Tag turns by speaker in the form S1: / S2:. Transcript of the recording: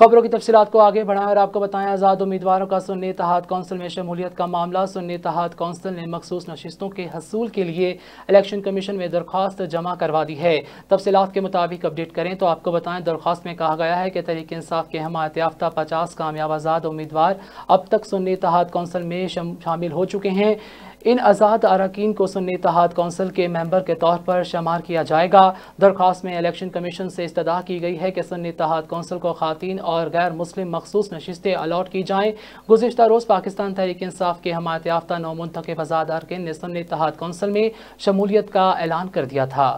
S1: खबरों की तफसीत को आगे बढ़ाएं और आपको बताएं आज़ाद उम्मीदवारों का सुन्नी तहत कौंसिल में शमूलियत का मामला सुन्नी तहत कौंसिल ने मखसूस नशस्तों के हसूल के लिए इलेक्शन कमीशन में दरख्वास्त जमा करवा दी है तफसीत के मुताबिक अपडेट करें तो आपको बताएं दरख्वास्त में कहा गया है कि तरीके इंसाफ के हमायत याफ्ता पचास कामयाब आज़ाद उम्मीदवार अब तक सुन्नी तहत कौंसिल में शामिल हो चुके हैं इन आज़ाद अरकान को सुन्नी इतिहाद कौंसिल के मेंबर के तौर पर शुमार किया जाएगा दरख्वास्त में इलेक्शन कमीशन से इस्तः की गई है कि सुन्नी इतिहाद कौंसिल को खातन और गैर मुस्लिम मखसूस नशस्तें अलाट की जाएँ गुजशत रोज़ पाकिस्तान तहरीक इंसाफ के हमायत याफ्ता नौ मुंतब आज़ाद अरकान ने सुन्नी इतिहाद कौंसिल में शमूलियत का ऐलान कर दिया था